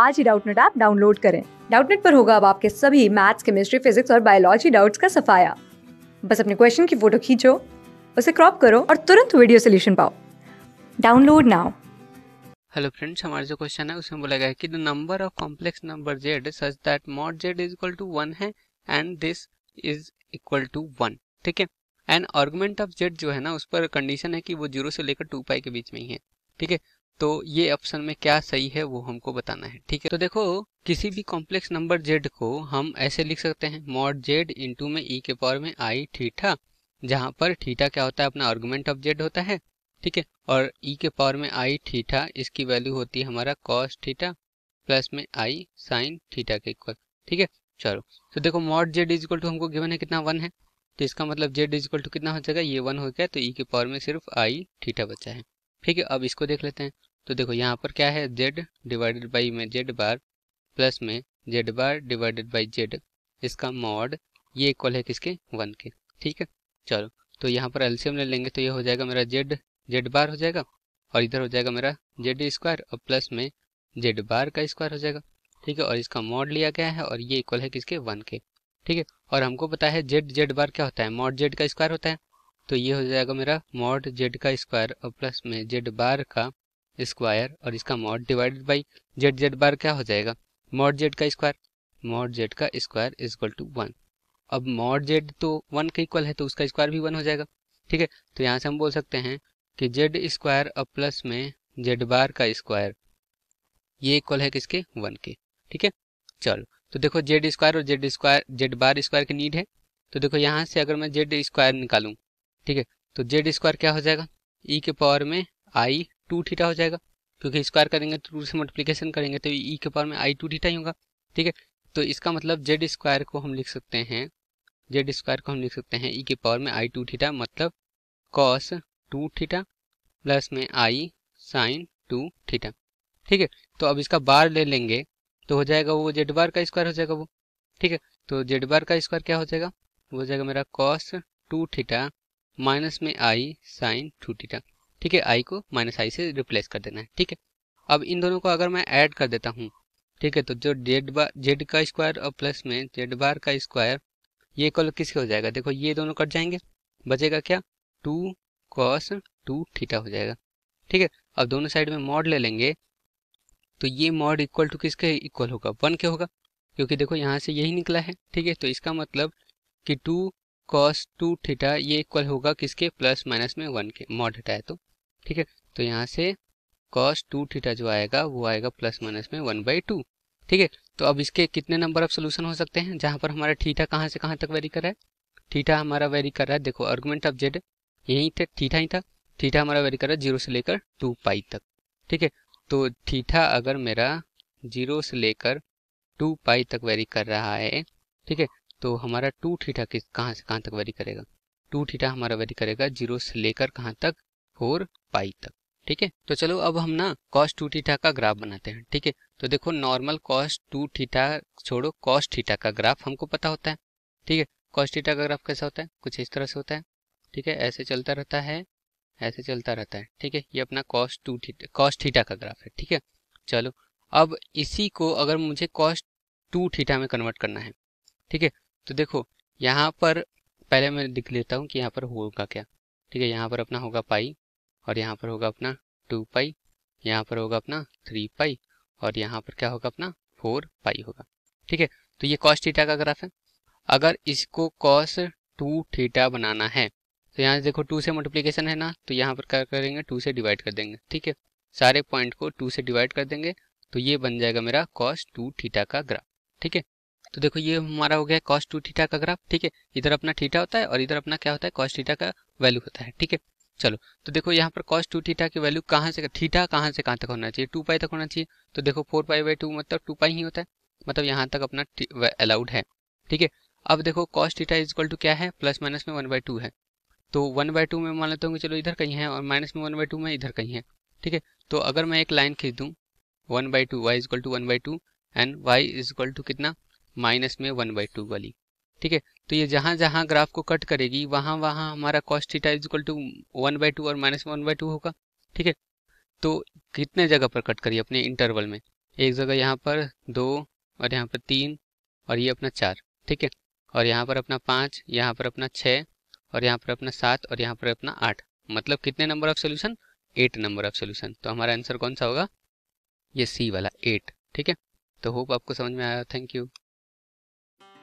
आज ही Doubtnut app download करें डाउटनेट पर होगा अब आपके सभी मैथ्स केमिस्ट्री फिजिक्स और बायोलॉजी डाउट्स का सफाया बस अपने क्वेश्चन की फोटो खींचो उसे क्रॉप करो और तुरंत वीडियो सोल्यूशन पाओ डाउनलोड नाउ हेलो फ्रेंड्स हमारा जो क्वेश्चन है उसमें बोला गया है कि the number of complex number Z such that mod Z is equal to one है and this is equal to one ठीक है एंड आर्गूमेंट ऑफ जेड जो है ना उस पर कंडीशन है कि वो जीरो से लेकर टू पाई के बीच में ही है ठीक है तो ये ऑप्शन में क्या सही है वो हमको बताना है ठीक है तो देखो किसी भी कॉम्प्लेक्स नंबर जेड को हम ऐसे लिख सकते हैं मॉड जेड इंटू में ई e के पावर में आई ठीठा जहां पर ठीठा क्या होता है अपना आर्गुमेंट ऑफ जेड होता है ठीक है और ई e के पावर में आई ठीठा इसकी वैल्यू होती है हमारा कॉस ठीठा प्लस में आई साइन ठीठा के इक्वल ठीक है चलो तो देखो mod Z is equal to हमको गिवन है कितना वन है तो इसका मतलब जेड इज इक्वल टू कितना हो जाएगा ये वन हो गया तो ई e के पावर में सिर्फ आई ठीठा बचा है ठीक है अब इसको देख लेते हैं तो देखो यहाँ पर क्या है जेड डिवाइडेड बाई में जेड बार प्लस में Z bar divided by Z इसका मॉड ये इक्वल है किसके वन के ठीक है चलो तो यहाँ पर एल्शियम ले लेंगे तो ये हो जाएगा मेरा जेड जेड बार हो जाएगा और इधर हो जाएगा मेरा जेड स्क्वायर और प्लस में जेड बार का स्क्वायर हो जाएगा ठीक है और इसका मॉड लिया गया है और ये इक्वल है किसके वन के ठीक है और हमको पता है जेड जेड बार क्या होता है मॉड जेड का स्क्वायर होता है तो ये हो जाएगा मेरा मॉड जेड का स्क्वायर और प्लस में जेड बार का स्क्वायर और इसका mod divided by Z Z bar क्या हो जाएगा मॉड जेड का स्क्वायर मॉड जेड का square is equal to one अब मॉड जेड तो वन के इक्वल है तो उसका स्क्वायर भी वन हो जाएगा ठीक है तो यहाँ से हम बोल सकते हैं कि जेड स्क्वायर अब प्लस में जेड बार का स्क्वायर ये इक्वल है किसके वन के ठीक है चलो तो देखो जेड स्क्वायर और Z square Z bar square की नीड है तो देखो यहाँ से अगर मैं जेड स्क्वायर निकालूँ ठीक है तो जेड स्क्वायर क्या हो जाएगा ई e के पावर में आई टू थीटा हो जाएगा क्योंकि स्क्वायर करेंगे तो टू से मल्टीप्लीकेशन करेंगे तो ई e के पावर में आई टू थीटा ही होगा ठीक है तो इसका मतलब जेड स्क्वायर को हम लिख सकते हैं जेड स्क्वायर को हम लिख सकते हैं ई e के पावर में आई टू थीटा मतलब कॉस टू थीटा प्लस में आई साइन टू थीटा ठीक है तो अब इसका बार ले लेंगे तो हो जाएगा वो जेड बार का स्क्वायर हो जाएगा वो ठीक है तो जेड बार का स्क्वायर क्या हो जाएगा वो हो जाएगा मेरा कॉस टू थीटा माइनस में आई साइन टू थीटा ठीक है आई को माइनस आई से रिप्लेस कर देना है ठीक है अब इन दोनों को अगर मैं ऐड कर देता हूँ ठीक है तो जो जेड बार जेड का स्क्वायर और प्लस में जेड बार का स्क्वायर ये कॉल किसके हो जाएगा देखो ये दोनों कट जाएंगे बचेगा क्या टू कॉस टू थीटा हो जाएगा ठीक है अब दोनों साइड में मॉड ले लेंगे तो ये मॉड इक्वल टू किसके इक्वल होगा वन के होगा क्योंकि देखो यहाँ से यही निकला है ठीक है तो इसका मतलब कि टू कॉस टू थीटा ये इक्वल होगा किसके प्लस माइनस में वन के मॉड हटाए तो ठीक है तो यहाँ से कॉस टू थीटा जो आएगा वो आएगा प्लस माइनस में वन बाई टू ठीक है तो अब इसके कितने नंबर ऑफ सोल्यूशन हो सकते हैं जहाँ पर हमारा थीटा कहाँ से कहाँ तक वेरी कर रहा है थीटा हमारा वेरी कर रहा है देखो आर्गूमेंट ऑफ जेड यही थे थीटा ही था थीटा हमारा वेरी कर रहा है जीरो से लेकर टू पाई तक ठीक है तो थीटा अगर मेरा जीरो से लेकर टू पाई तक वेरी कर रहा है ठीक है तो हमारा टू थीटा किस कहाँ से कहाँ तक वेरी करेगा टू थीटा हमारा वेरी करेगा जीरो से लेकर कहाँ तक फोर पाई तक ठीक है तो चलो अब हम ना कॉस टू थीटा का ग्राफ बनाते हैं ठीक है तो देखो नॉर्मल कॉस टू थीटा छोड़ो कॉस थीटा का ग्राफ हमको पता होता है ठीक है कॉस थीटा का ग्राफ कैसा होता है कुछ इस तरह से होता है ठीक है ऐसे चलता रहता है ऐसे चलता रहता है ठीक है ये अपना cos two theta cos theta का ग्राफ है ठीक है चलो अब इसी को अगर मुझे कॉस टू थीटा में कन्वर्ट करना है ठीक है तो देखो यहाँ पर पहले मैं लिख लेता हूँ कि यहाँ पर होगा क्या ठीक है यहाँ पर अपना होगा पाई और यहाँ पर होगा अपना टू पाई यहाँ पर होगा अपना थ्री पाई और यहाँ पर क्या होगा अपना फोर पाई होगा ठीक है तो ये कॉस थीटा का ग्राफ है अगर इसको कॉस टू थीटा बनाना है तो यहाँ देखो टू से मल्टीप्लीकेशन है ना तो यहाँ पर क्या करेंगे टू से डिवाइड कर देंगे ठीक है सारे पॉइंट को टू से डिवाइड कर देंगे तो ये बन जाएगा मेरा कॉस टू थीटा का ग्राफ ठीक है तो देखो ये हमारा हो गया कॉस टू थीटा का ग्राफ ठीक है इधर अपना थीटा होता है और इधर अपना क्या होता है कॉस थीटा का वैल्यू होता है ठीक है चलो तो देखो यहाँ पर कॉस्ट टू थीटा की वैल्यू कहाँ से थीटा कहाँ से कहाँ तक होना चाहिए टू पाई तक होना चाहिए तो देखो फोर पाई बाई टू मतलब टू पाई ही होता है मतलब यहाँ तक अपना अलाउड है ठीक है अब देखो cos theta is equal to क्या है प्लस माइनस में वन बाई टू है तो वन बाई टू में मान लेता हूँ चलो इधर कहीं है और माइनस में वन बाई टू में इधर कहीं है ठीक है तो अगर मैं एक लाइन खींच दूँ one by two y equal to one by two and y is equal to कितना माइनस में वन बाई टू वाली ठीक है तो ये जहाँ जहाँ ग्राफ को कट करेगी वहाँ वहाँ हमारा cos theta equal to one by two और माइनस वन बाई टू होगा ठीक है तो कितने जगह पर कट करिए अपने इंटरवल में एक जगह यहाँ पर दो और यहाँ पर तीन और ये अपना चार ठीक है और यहाँ पर अपना पाँच यहाँ पर अपना छः और यहाँ पर अपना सात और यहाँ पर अपना आठ मतलब कितने number of solution eight number of solution तो हमारा आंसर कौन सा होगा ये सी वाला एट ठीक है तो होप आपको समझ में आया थैंक यू